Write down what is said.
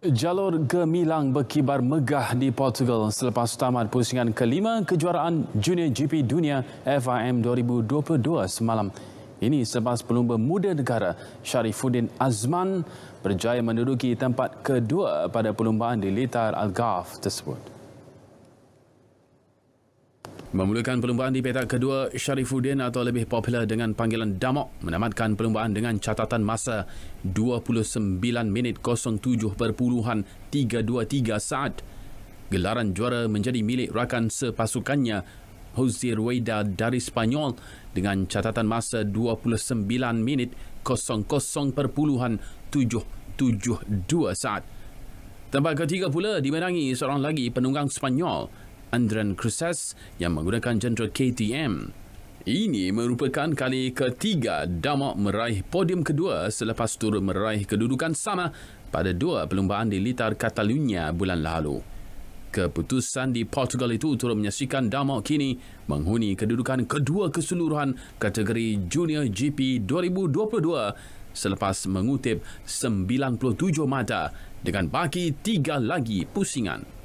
Jalur Gemilang berkibar megah di Portugal selepas tamat pusingan kelima kejuaraan Junior GP Dunia FIM 2022 semalam. Ini selepas pelumba muda negara Sharifuddin Azman berjaya menduduki tempat kedua pada pelumbaan di Litar Algarve tersebut. Memulakan perlumbaan di petak kedua, Sharifuddin atau lebih popular dengan panggilan Damok menamatkan perlumbaan dengan catatan masa 29 minit 07 perpuluhan 323 saat. Gelaran juara menjadi milik rakan sepasukannya, Jose Rueda dari Spanyol dengan catatan masa 29 minit 00 perpuluhan 772 saat. Tempat ketiga pula dimenangi seorang lagi penunggang Spanyol, Andran Krusas yang menggunakan jentera KTM. Ini merupakan kali ketiga Damok meraih podium kedua selepas turut meraih kedudukan sama pada dua perlumbaan di Litar Catalunya bulan lalu. Keputusan di Portugal itu turut menyaksikan Damok kini menghuni kedudukan kedua keseluruhan kategori Junior GP 2022 selepas mengutip 97 mata dengan baki tiga lagi pusingan.